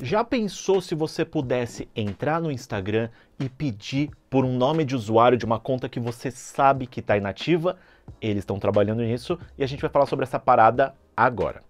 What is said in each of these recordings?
Já pensou se você pudesse entrar no Instagram e pedir por um nome de usuário de uma conta que você sabe que está inativa? Eles estão trabalhando nisso e a gente vai falar sobre essa parada agora.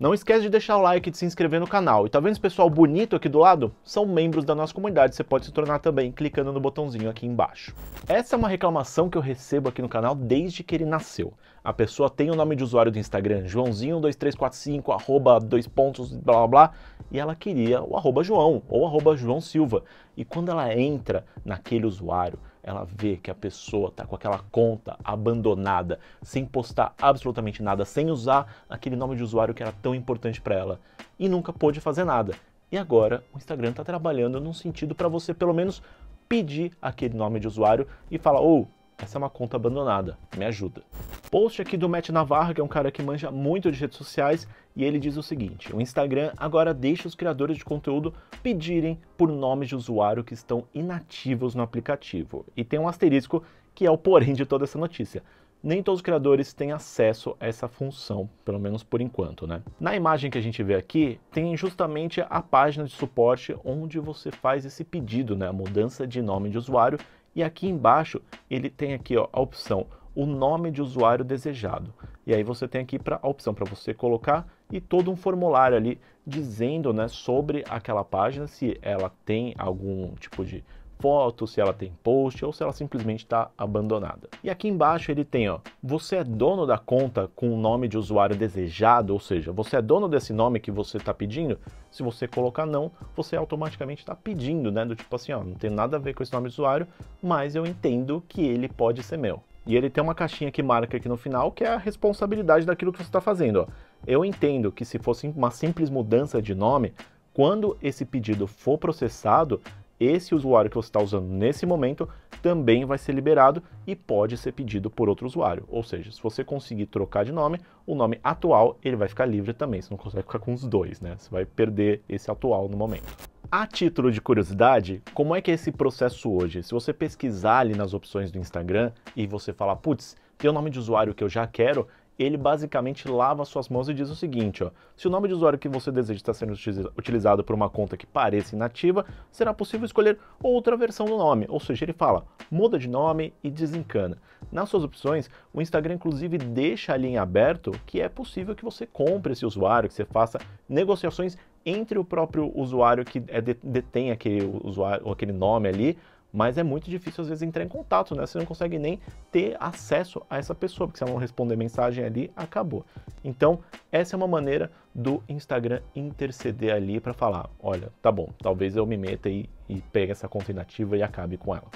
Não esquece de deixar o like e de se inscrever no canal. E tá vendo esse pessoal bonito aqui do lado? São membros da nossa comunidade, você pode se tornar também clicando no botãozinho aqui embaixo. Essa é uma reclamação que eu recebo aqui no canal desde que ele nasceu. A pessoa tem o nome de usuário do Instagram, joãozinho2345, arroba, dois pontos, blá blá blá, e ela queria o arroba joão ou arroba joão silva. E quando ela entra naquele usuário, ela vê que a pessoa tá com aquela conta abandonada, sem postar absolutamente nada, sem usar aquele nome de usuário que era tão importante para ela e nunca pôde fazer nada. E agora o Instagram está trabalhando num sentido para você pelo menos pedir aquele nome de usuário e falar: "Ou, oh, essa é uma conta abandonada, me ajuda". Post aqui do Matt Navarro, que é um cara que manja muito de redes sociais, e ele diz o seguinte: o Instagram agora deixa os criadores de conteúdo pedirem por nomes de usuário que estão inativos no aplicativo. E tem um asterisco que é o porém de toda essa notícia nem todos os criadores têm acesso a essa função, pelo menos por enquanto, né? Na imagem que a gente vê aqui, tem justamente a página de suporte onde você faz esse pedido, né, a mudança de nome de usuário, e aqui embaixo ele tem aqui ó, a opção o nome de usuário desejado. E aí você tem aqui pra, a opção para você colocar e todo um formulário ali dizendo né, sobre aquela página, se ela tem algum tipo de foto, se ela tem post ou se ela simplesmente está abandonada. E aqui embaixo ele tem, ó, você é dono da conta com o nome de usuário desejado, ou seja, você é dono desse nome que você está pedindo? Se você colocar não, você automaticamente está pedindo, né, do tipo assim, ó, não tem nada a ver com esse nome de usuário, mas eu entendo que ele pode ser meu. E ele tem uma caixinha que marca aqui no final, que é a responsabilidade daquilo que você está fazendo. Ó. Eu entendo que se fosse uma simples mudança de nome, quando esse pedido for processado, esse usuário que você está usando nesse momento também vai ser liberado e pode ser pedido por outro usuário. Ou seja, se você conseguir trocar de nome, o nome atual ele vai ficar livre também. Você não consegue ficar com os dois, né? Você vai perder esse atual no momento. A título de curiosidade, como é que é esse processo hoje? Se você pesquisar ali nas opções do Instagram e você falar, putz, tem o um nome de usuário que eu já quero, ele basicamente lava suas mãos e diz o seguinte, ó, se o nome de usuário que você deseja está sendo utilizado por uma conta que pareça inativa, será possível escolher outra versão do nome, ou seja, ele fala, muda de nome e desencana. Nas suas opções, o Instagram inclusive deixa ali em aberto que é possível que você compre esse usuário, que você faça negociações entre o próprio usuário que é de, detém aquele, usuário, aquele nome ali, mas é muito difícil às vezes entrar em contato, né? Você não consegue nem ter acesso a essa pessoa, porque se ela não responder mensagem ali, acabou. Então, essa é uma maneira do Instagram interceder ali para falar: olha, tá bom, talvez eu me meta e, e pegue essa conta inativa e acabe com ela.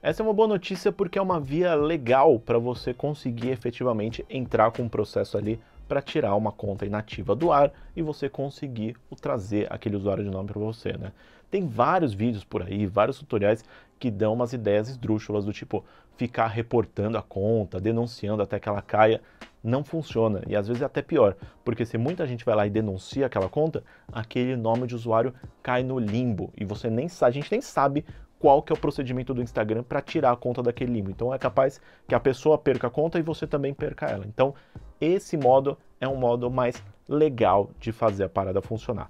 Essa é uma boa notícia porque é uma via legal para você conseguir efetivamente entrar com um processo ali para tirar uma conta inativa do ar e você conseguir trazer aquele usuário de nome para você, né? Tem vários vídeos por aí, vários tutoriais que dão umas ideias esdrúxulas do tipo ficar reportando a conta, denunciando até que ela caia, não funciona e às vezes é até pior, porque se muita gente vai lá e denuncia aquela conta, aquele nome de usuário cai no limbo e você nem a gente nem sabe qual que é o procedimento do Instagram para tirar a conta daquele limbo. Então é capaz que a pessoa perca a conta e você também perca ela. Então esse modo é um modo mais legal de fazer a parada funcionar.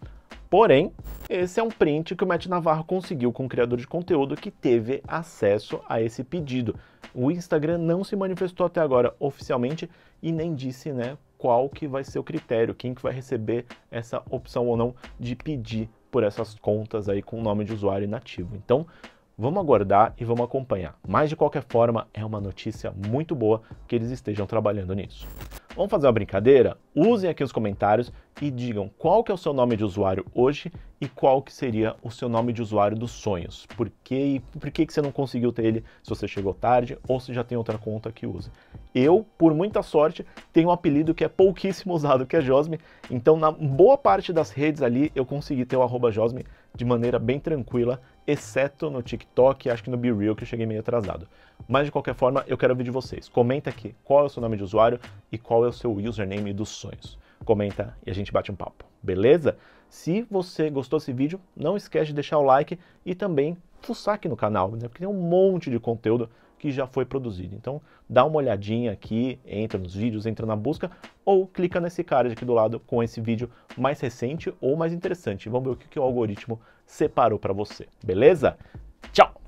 Porém, esse é um print que o Matt Navarro conseguiu com o um criador de conteúdo que teve acesso a esse pedido. O Instagram não se manifestou até agora oficialmente e nem disse, né, qual que vai ser o critério, quem que vai receber essa opção ou não de pedir por essas contas aí com o nome de usuário nativo. Então, vamos aguardar e vamos acompanhar. Mas de qualquer forma, é uma notícia muito boa que eles estejam trabalhando nisso. Vamos fazer uma brincadeira? Usem aqui os comentários e digam qual que é o seu nome de usuário hoje e qual que seria o seu nome de usuário dos sonhos. Por que, por que, que você não conseguiu ter ele se você chegou tarde ou se já tem outra conta que usa. Eu, por muita sorte, tenho um apelido que é pouquíssimo usado, que é Josme, então na boa parte das redes ali eu consegui ter o arroba Josme de maneira bem tranquila, exceto no TikTok e acho que no Be Real que eu cheguei meio atrasado. Mas de qualquer forma, eu quero ouvir de vocês. Comenta aqui qual é o seu nome de usuário e qual é o seu username dos sonhos comenta e a gente bate um papo, beleza? Se você gostou desse vídeo, não esquece de deixar o like e também fuçar aqui no canal, né? Porque tem um monte de conteúdo que já foi produzido. Então, dá uma olhadinha aqui, entra nos vídeos, entra na busca ou clica nesse card aqui do lado com esse vídeo mais recente ou mais interessante. Vamos ver o que, que o algoritmo separou para você, beleza? Tchau!